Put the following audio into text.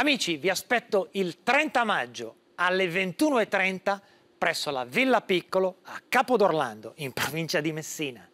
Amici, vi aspetto il 30 maggio alle 21.30 presso la Villa Piccolo a Capo d'Orlando, in provincia di Messina.